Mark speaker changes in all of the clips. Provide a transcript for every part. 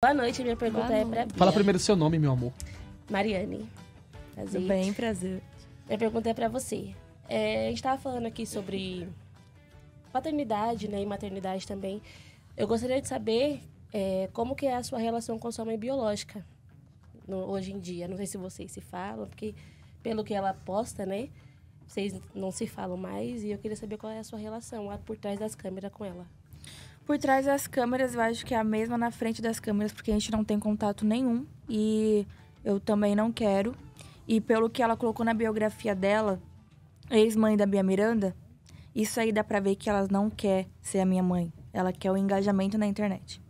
Speaker 1: Boa noite, minha pergunta Boa é pra Bia. Fala primeiro o
Speaker 2: seu nome, meu amor.
Speaker 1: Mariane. Prazer. Tudo bem, prazer. Minha pergunta é pra você. É, a gente tava falando aqui sobre paternidade, né, e maternidade também. Eu gostaria de saber é, como que é a sua relação com sua mãe biológica no, hoje em dia. Não sei se vocês se falam, porque pelo que ela posta, né, vocês não se falam mais. E eu queria saber qual é a sua relação lá por trás das câmeras com ela. Por trás das câmeras, eu acho que é a mesma na frente das câmeras, porque a gente não tem contato nenhum e eu também não quero. E pelo que ela colocou na biografia dela, ex-mãe da Bia Miranda, isso aí dá pra ver que ela não quer ser a minha mãe. Ela quer o engajamento na internet.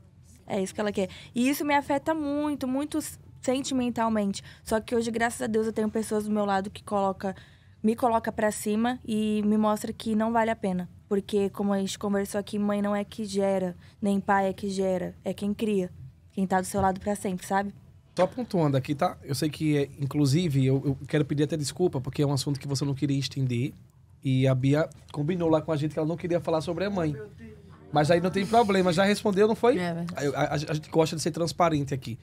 Speaker 1: É isso que ela quer. E isso me afeta muito, muito sentimentalmente. Só que hoje, graças a Deus, eu tenho pessoas do meu lado que colocam me coloca para cima e me mostra que não vale a pena. Porque, como a gente conversou aqui, mãe não é que gera, nem pai é que gera, é quem cria. Quem tá do seu lado para sempre, sabe?
Speaker 2: Só pontuando aqui, tá? Eu sei que, inclusive, eu, eu, quero pedir até desculpa, porque é um assunto que você não queria estender. E a Bia combinou lá com a gente que ela não queria falar sobre a mãe. Mas aí não tem problema, já respondeu, não foi? É, a, a, a gente gosta de ser transparente aqui.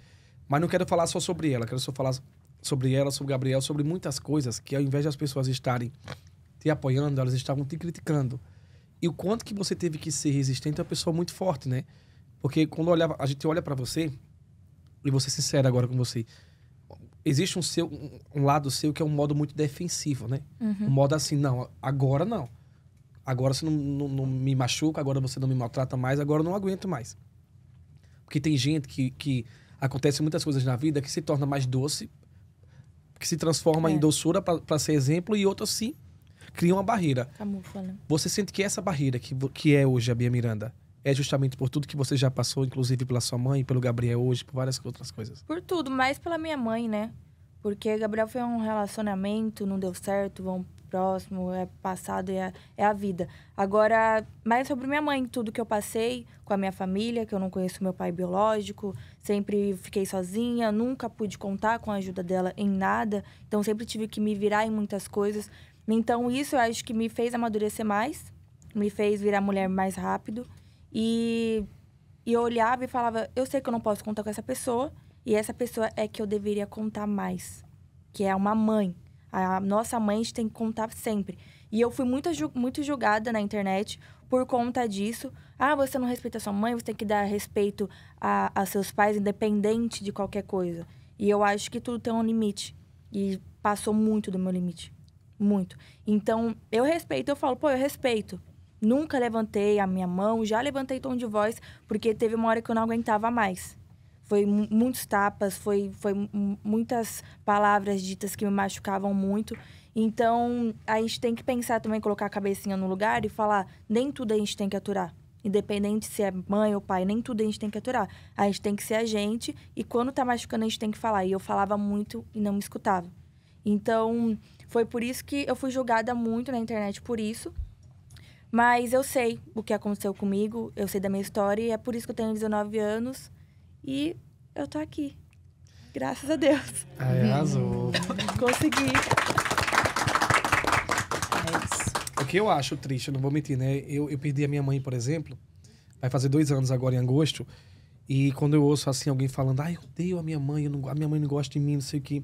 Speaker 2: Mas não quero falar só sobre ela, quero só falar sobre ela, sobre Gabriel, sobre muitas coisas que ao invés de as pessoas estarem te apoiando, elas estavam te criticando. E o quanto que você teve que ser resistente é uma pessoa muito forte, né? Porque quando olhava, a gente olha para você, e vou ser sincero agora com você, existe um, seu, um lado seu que é um modo muito defensivo, né? Uhum. Um modo assim, não, agora não. Agora você não, não, não, me machuca, agora você não me maltrata mais, agora eu não aguento mais. Porque tem gente que, que acontece muitas coisas na vida que se torna mais doce que se transforma é. em doçura para ser exemplo e outros sim cria uma barreira. Camufla, né? Você sente que essa barreira que, que é hoje a Bia Miranda é justamente por tudo que você já passou, inclusive pela sua mãe, pelo Gabriel hoje, por várias outras coisas?
Speaker 1: Por tudo, mas pela minha mãe, né? Porque Gabriel foi um relacionamento, não deu certo, vão próximo, é passado, é a, é a vida. Agora, mais sobre minha mãe, tudo que eu passei com a minha família, que eu não conheço meu pai biológico, sempre fiquei sozinha, nunca pude contar com a ajuda dela em nada, então sempre tive que me virar em muitas coisas. Então, isso eu acho que me fez amadurecer mais, me fez virar mulher mais rápido. E, e eu olhava e falava: eu sei que eu não posso contar com essa pessoa, e essa pessoa é que eu deveria contar mais, que é uma mãe, a nossa mãe a gente tem que contar sempre. E eu fui muito, muito julgada na internet por conta disso. Ah, você não respeita sua mãe, você tem que dar respeito a, a seus pais, independente de qualquer coisa. E eu acho que tudo tem um limite. E passou muito do meu limite. Muito. Então, eu respeito, eu falo, pô, eu respeito. Nunca levantei a minha mão, já levantei tom de voz, porque teve uma hora que eu não aguentava mais foi muitos tapas, foi, foi muitas palavras ditas que me machucavam muito. Então, a gente tem que pensar também, colocar a cabecinha no lugar e falar: nem tudo a gente tem que aturar. Independente se é mãe ou pai, nem tudo a gente tem que aturar. A gente tem que ser a gente e quando tá machucando, a gente tem que falar. E eu falava muito e não me escutava. Então, foi por isso que eu fui julgada muito na internet por isso. Mas eu sei o que aconteceu comigo, eu sei da minha história e é por isso que eu tenho 19 anos e eu tô aqui. Graças a Deus.
Speaker 2: É, arrasou.
Speaker 1: Consegui.
Speaker 2: É isso. O que eu acho triste, não vou mentir, né? Eu, eu perdi a minha mãe, por exemplo. Vai fazer dois anos agora, em agosto. E quando eu ouço, assim, alguém falando... Ai, ah, eu odeio a minha mãe, não, a minha mãe não gosta de mim, não sei o que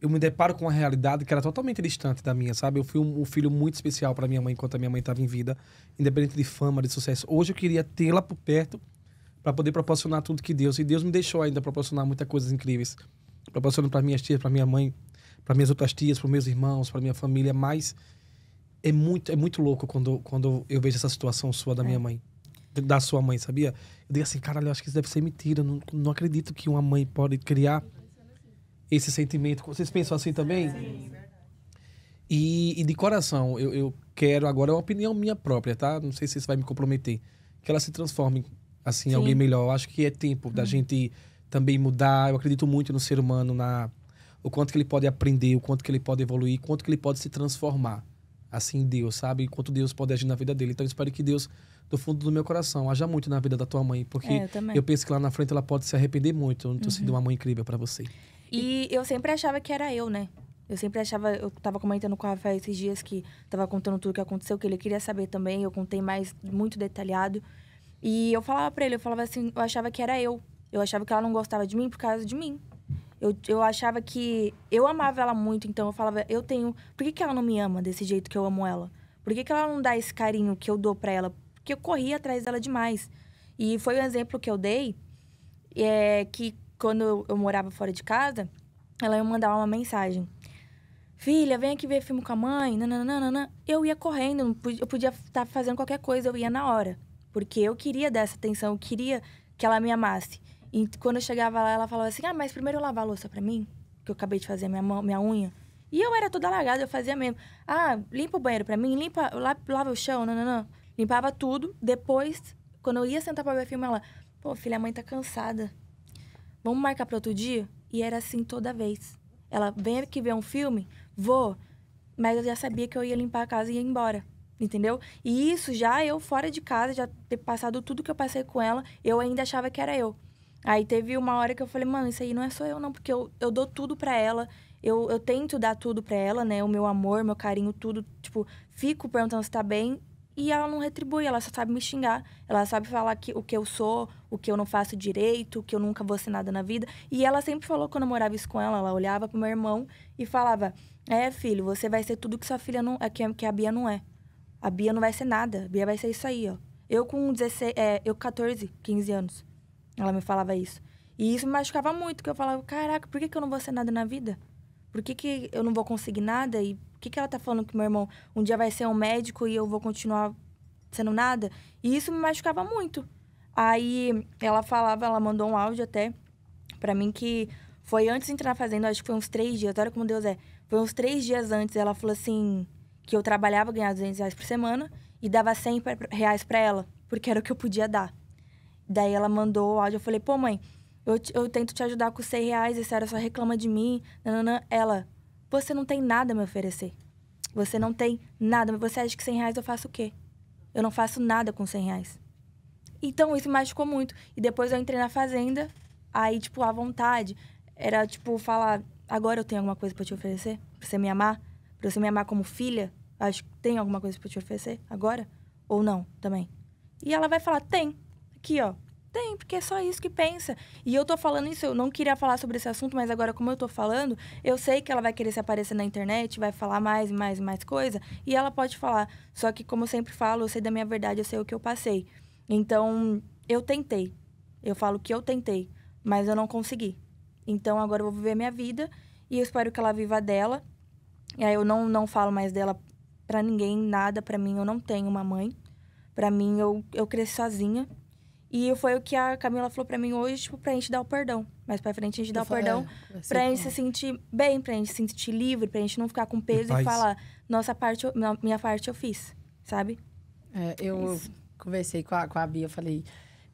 Speaker 2: eu me deparo com uma realidade que era totalmente distante da minha, sabe? Eu fui um, um filho muito especial para minha mãe enquanto a minha mãe estava em vida, independente de fama, de sucesso. Hoje eu queria tê-la por perto para poder proporcionar tudo que Deus. E Deus me deixou ainda proporcionar muitas coisas incríveis. Proporcionando para minhas tias, para minha mãe, para minhas outras tias, para meus irmãos, para minha família, mas é muito é muito louco quando quando eu vejo essa situação sua da minha é. mãe, da sua mãe, sabia? Eu digo assim, caralho, acho que isso deve ser mentira, não, não acredito que uma mãe pode criar esse sentimento. Vocês pensam assim também? Sim, e, e de coração, eu, eu quero agora, é uma opinião minha própria, tá? Não sei se isso vai me comprometer. Que ela se transforme assim, Sim. alguém melhor. Eu acho que é tempo uhum. da hum. gente também mudar. Eu acredito muito no ser humano, na o quanto que ele pode aprender, o quanto que ele pode evoluir, o quanto que ele pode se transformar. Assim, Deus, sabe? Quanto Deus pode agir na vida dele. Então, eu espero que Deus, do fundo do meu coração, haja muito na vida da tua mãe, porque é, eu, eu, penso que lá na frente ela pode se arrepender muito. Eu não tô uhum. sendo uma mãe incrível para você.
Speaker 1: E eu sempre achava que era eu, né? Eu sempre achava, eu tava comentando com o Rafael esses dias que tava contando tudo o que aconteceu, que ele queria saber também, eu contei mais muito detalhado. E eu falava pra ele, eu falava assim, eu achava que era eu. Eu achava que ela não gostava de mim por causa de mim. Eu, eu achava que eu amava ela muito, então eu falava, eu tenho. Por que, que ela não me ama desse jeito que eu amo ela? Por que, que ela não dá esse carinho que eu dou pra ela? Porque eu corri atrás dela demais. E foi um exemplo que eu dei, é, que quando eu, eu morava fora de casa, ela ia mandar uma mensagem. Filha, vem aqui ver filme com a mãe. Nananana. Eu ia correndo, eu podia estar tá fazendo qualquer coisa, eu ia na hora. Porque eu queria dar essa atenção, eu queria que ela me amasse. E quando eu chegava lá, ela falava assim: ah, mas primeiro eu lavar a louça para mim, que eu acabei de fazer minha, mão, minha unha. E eu era toda alagada, eu fazia mesmo. Ah, limpa o banheiro para mim, limpa, lava o chão, não, não, não. Limpava tudo. Depois, quando eu ia sentar pra ver filme, ela, pô, filha, a mãe tá cansada. Vamos marcar pra outro dia? E era assim toda vez. Ela, vem aqui ver um filme? Vou. Mas eu já sabia que eu ia limpar a casa e ia embora entendeu? E isso já eu fora de casa, já ter passado tudo que eu passei com ela, eu ainda achava que era eu. Aí teve uma hora que eu falei, mano, isso aí não é só eu não, porque eu, eu dou tudo para ela, eu, eu tento dar tudo para ela, né? O meu amor, meu carinho, tudo. Tipo, fico perguntando se tá bem e ela não retribui, ela só sabe me xingar. Ela sabe falar que, o que eu sou, o que eu não faço direito, o que eu nunca vou ser nada na vida. E ela sempre falou quando eu morava isso com ela, ela olhava pro meu irmão e falava: É, filho, você vai ser tudo que sua filha não é, que a Bia não é. A Bia não vai ser nada. A Bia vai ser isso aí, ó. Eu com 16, é, eu 14, 15 anos. Ela me falava isso. E isso me machucava muito, que eu falava, caraca, por que, que eu não vou ser nada na vida? Por que, que eu não vou conseguir nada? E por que, que ela tá falando que meu irmão um dia vai ser um médico e eu vou continuar sendo nada? E isso me machucava muito. Aí ela falava, ela mandou um áudio até para mim que foi antes de entrar na fazenda, acho que foi uns três dias, olha como Deus é. Foi uns três dias antes, ela falou assim: que eu trabalhava, ganhava 200 reais por semana e dava 100 reais para ela, porque era o que eu podia dar. Daí ela mandou o áudio, eu falei, pô mãe, eu, eu tento te ajudar com 100 reais, esse era só reclama de mim, Ela, você não tem nada a me oferecer. Você não tem nada, você acha que 100 reais eu faço o quê? Eu não faço nada com 100 reais. Então isso machucou muito. E depois eu entrei na fazenda, aí, tipo, à vontade. Era, tipo, falar, agora eu tenho alguma coisa para te oferecer? Pra você me amar? Pra você me amar como filha? Acho que tem alguma coisa pra te oferecer agora? Ou não também? E ela vai falar: tem. Aqui, ó. Tem, porque é só isso que pensa. E eu tô falando isso, eu não queria falar sobre esse assunto, mas agora, como eu tô falando, eu sei que ela vai querer se aparecer na internet, vai falar mais e mais e mais coisa, e ela pode falar. Só que, como eu sempre falo, eu sei da minha verdade, eu sei o que eu passei. Então, eu tentei. Eu falo que eu tentei, mas eu não consegui. Então, agora eu vou viver minha vida e eu espero que ela viva dela e aí eu não, não falo mais dela para ninguém, nada para mim. Eu não tenho uma mãe. para mim, eu, eu cresci sozinha. E foi o que a Camila falou para mim hoje, tipo, pra gente dar o perdão. Mais pra frente a gente dá o perdão é, pra gente é. se sentir bem, pra gente se sentir livre, pra gente não ficar com peso e, e falar, nossa parte, minha, parte eu fiz, sabe? É, eu conversei com a, com a Bia, eu falei,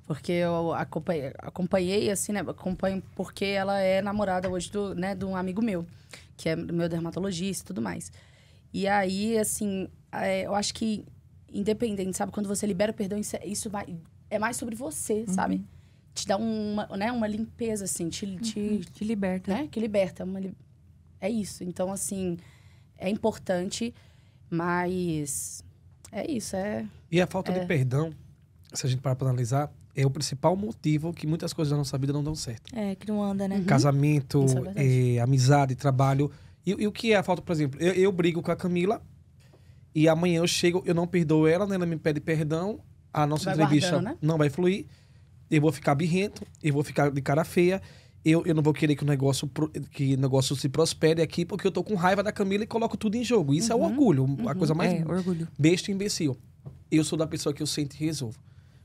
Speaker 1: porque eu acompanhei, acompanhei assim, né? Acompanho porque ela é namorada hoje do, né, de um amigo meu, que é meu dermatologista e tudo mais. E aí, assim, é, eu acho que independente, sabe? Quando você libera o perdão, isso é, vai, é mais sobre você, uhum. sabe? Te dá uma, né, uma limpeza, assim. Te, uhum. te, te, liberta. Né? Que liberta. Uma li... É isso. Então, assim, é importante, mas é isso. É, e a falta é... de
Speaker 2: perdão, se a gente parar para analisar, é o principal motivo que muitas coisas da nossa vida não dão certo. É, que não anda, né? Uhum. uhum. Casamento, é, é, amizade, trabalho. E, e, o que é a falta, por exemplo? Eu, eu, brigo com a Camila e amanhã eu chego, eu não perdoo ela, né? ela me pede perdão, a nossa vai entrevista né? não vai fluir, eu vou ficar birrento, eu vou ficar de cara feia. Eu, eu não vou querer que o negócio que o negócio se prospere aqui porque eu tô com raiva da Camila e coloco tudo em jogo. Isso uhum. é o uhum. orgulho, uhum. a coisa mais é, orgulho. besta e imbecil. Eu sou da pessoa que eu sento e resolvo.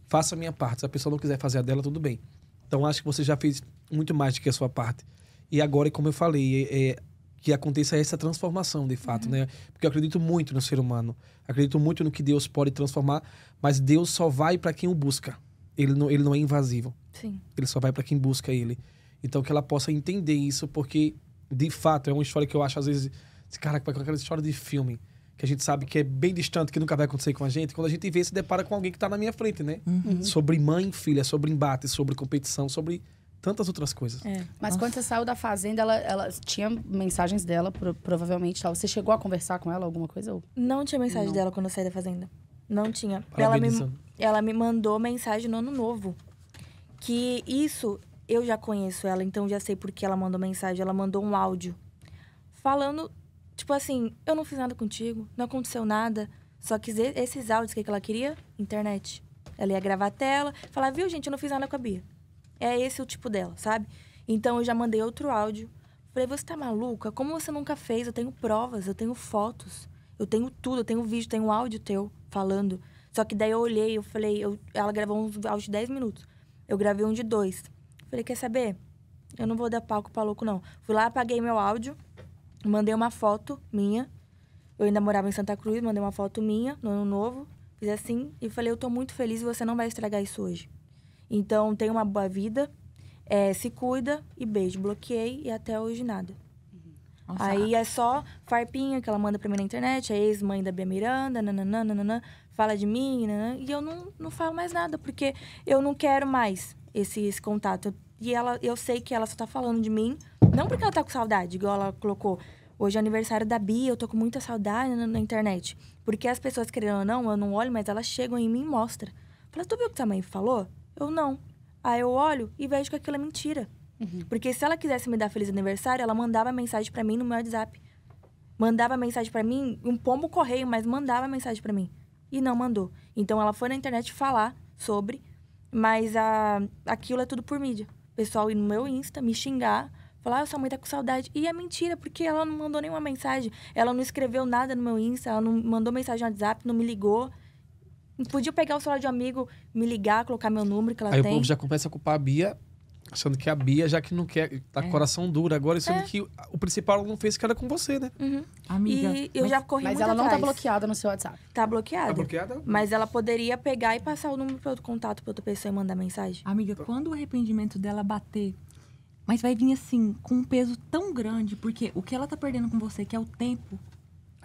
Speaker 2: Faça a minha parte. Se a pessoa não quiser fazer a dela, tudo bem. Então acho que você já fez muito mais do que a sua parte. E agora, como eu falei, é, é que aconteça essa transformação de fato, uhum. né? Porque eu acredito muito no ser humano, acredito muito no que Deus pode transformar, mas Deus só vai para quem o busca. Ele não, ele não é invasivo. Sim. Ele só vai para quem busca ele. Então que ela possa entender isso, porque de fato é uma história que eu acho às vezes, cara, é é aquela história de filme que a gente sabe que é bem distante, que nunca vai acontecer com a gente, quando a gente vê, se depara com alguém que está na minha frente, né? Uhum. Sobre mãe filha, sobre embate, sobre competição, sobre tantas outras coisas.
Speaker 1: É. Mas Nossa. quando você saiu da fazenda, ela, ela tinha mensagens dela, pro, provavelmente. Tal. Você chegou a conversar com ela alguma coisa? Ou... Não tinha mensagem Não. dela quando eu saí da fazenda. Não tinha. Ela me, ela me mandou mensagem no ano novo. Que isso eu já conheço ela, então já sei por que ela mandou mensagem. Ela mandou um áudio falando Tipo assim, eu não fiz nada contigo, não aconteceu nada. Só que esses áudios, o que ela queria? Internet. Ela ia gravar a tela, falar, viu, gente, eu não fiz nada com a Bia. É esse o tipo dela, sabe? Então eu já mandei outro áudio. Falei, você tá maluca? Como você nunca fez? Eu tenho provas, eu tenho fotos, eu tenho tudo, eu tenho vídeo, eu tenho áudio teu falando. Só que daí eu olhei, eu falei, eu... ela gravou uns áudios de 10 minutos. Eu gravei um de dois. Falei, quer saber? Eu não vou dar palco pra louco, não. Fui lá, apaguei meu áudio Mandei uma foto minha. Eu ainda morava em Santa Cruz, mandei uma foto minha no ano novo. Fiz assim e falei: Eu tô muito feliz e você não vai estragar isso hoje. Então, tenha uma boa vida, é, se cuida e beijo. Bloqueei e até hoje nada. Uhum. Nossa. Aí é só farpinha que ela manda pra mim na internet, a é ex-mãe da Bia Miranda, nananã, nananã, fala de mim, nananã, e eu não, não falo mais nada, porque eu não quero mais esse, esse contato. Eu e ela, eu sei que ela só tá falando de mim, não porque ela tá com saudade, igual ela colocou. Hoje é aniversário da Bia, eu tô com muita saudade na, na internet. Porque as pessoas, querendo ou não, eu não olho, mas elas chegam em mim e mostram. Fala, tu viu o que tua mãe falou? Eu não. Aí eu olho e vejo que aquilo é mentira. Uhum. Porque se ela quisesse me dar feliz aniversário, ela mandava mensagem para mim no meu WhatsApp. Mandava mensagem para mim, um pombo correio, mas mandava mensagem para mim. E não mandou. Então ela foi na internet falar sobre, mas a, aquilo é tudo por mídia pessoal ir no meu Insta, me xingar, falar, ah, sua mãe tá com saudade. E é mentira, porque ela não mandou nenhuma mensagem, ela não escreveu nada no meu Insta, ela não mandou mensagem no WhatsApp, não me ligou. Podia pegar o celular de um amigo, me ligar, colocar meu número que ela Aí tem. Aí o povo já
Speaker 2: começa a culpar a Bia achando que é a Bia, já que não quer, tá é. coração duro agora, sendo é. que o principal ela não fez que era com você, né? Uhum. Amiga. E eu mas, já corri Mas muito ela atrás. não tá
Speaker 1: bloqueada no seu WhatsApp. Tá bloqueada. Tá bloqueada? Mas ela poderia pegar e passar o número para outro contato para outra pessoa e mandar mensagem. Amiga, tá. quando o arrependimento dela bater, mas vai vir assim, com um peso tão grande, porque o que ela tá perdendo com você, que é o tempo,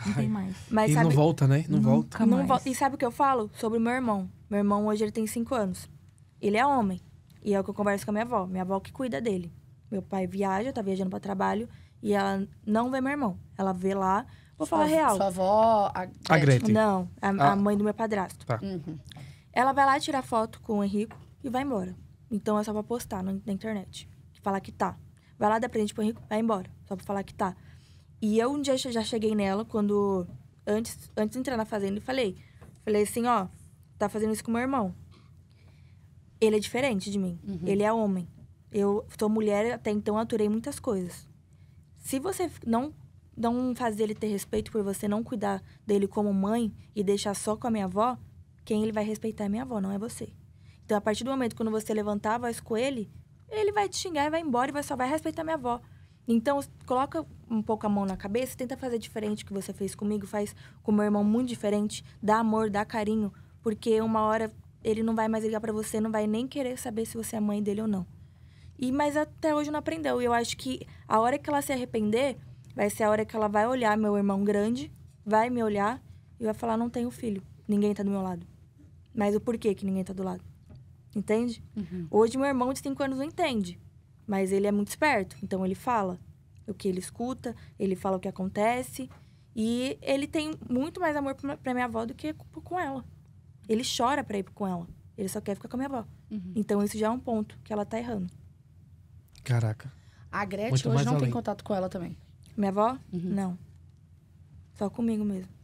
Speaker 1: não Ai. tem mais. Mas, e sabe, não volta, né? Não volta. Não vo e sabe o que eu falo? Sobre o meu irmão. Meu irmão hoje ele tem cinco anos. Ele é homem. E é o que eu converso com a minha avó. Minha avó que cuida dele. Meu pai viaja, tá viajando para trabalho. E ela não vê meu irmão. Ela vê lá. Vou sua, falar real. Sua avó, a, Gretchen. a Gretchen. Não, a, ah. a, mãe do meu padrasto. Tá. Uhum. Ela vai lá tirar foto com o Henrico e vai embora. Então é só pra postar na, na internet. Falar que tá. Vai lá, dá presente pro Henrico, vai embora. Só pra falar que tá. E eu um dia já cheguei nela quando. Antes, antes de entrar na fazenda, e falei. Falei assim, ó, tá fazendo isso com meu irmão ele é diferente de mim. Uhum. Ele é homem. Eu sou mulher, até então aturei muitas coisas. Se você não não fazer ele ter respeito por você, não cuidar dele como mãe e deixar só com a minha avó, quem ele vai respeitar é minha avó, não é você. Então, a partir do momento quando você levantar a voz com ele, ele vai te xingar e vai embora e vai só vai respeitar minha avó. Então, coloca um pouco a mão na cabeça, tenta fazer diferente do que você fez comigo, faz com meu irmão muito diferente, dá amor, dá carinho, porque uma hora ele não vai mais ligar para você, não vai nem querer saber se você é mãe dele ou não. E mas até hoje não aprendeu. E eu acho que a hora que ela se arrepender, vai ser a hora que ela vai olhar meu irmão grande, vai me olhar e vai falar: "Não tenho filho, ninguém tá do meu lado". Mas o porquê que ninguém tá do lado? Entende? Uhum. Hoje meu irmão de 5 anos não entende, mas ele é muito esperto, então ele fala o que ele escuta, ele fala o que acontece. E ele tem muito mais amor pra minha avó do que com ela. Ele chora para ir com ela. Ele só quer ficar com a minha avó. Uhum. Então isso já é um ponto que ela tá errando.
Speaker 2: Caraca. A Gretchen Muito hoje não além. tem
Speaker 1: contato com ela também. Minha avó? Uhum. Não. Só comigo mesmo.